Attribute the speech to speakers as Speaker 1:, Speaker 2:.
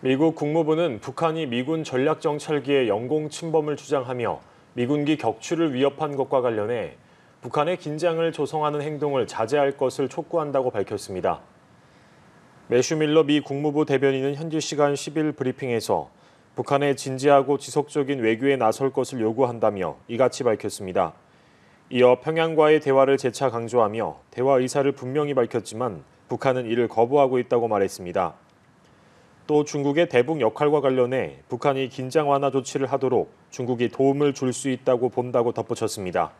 Speaker 1: 미국 국무부는 북한이 미군 전략정찰기의 영공 침범을 주장하며 미군기 격추를 위협한 것과 관련해 북한의 긴장을 조성하는 행동을 자제할 것을 촉구한다고 밝혔습니다. 매슈 밀러 미 국무부 대변인은 현지 시간 10일 브리핑에서 북한의 진지하고 지속적인 외교에 나설 것을 요구한다며 이같이 밝혔습니다. 이어 평양과의 대화를 재차 강조하며 대화 의사를 분명히 밝혔지만 북한은 이를 거부하고 있다고 말했습니다. 또 중국의 대북 역할과 관련해 북한이 긴장 완화 조치를 하도록 중국이 도움을 줄 수 있다고 본다고 덧붙였습니다.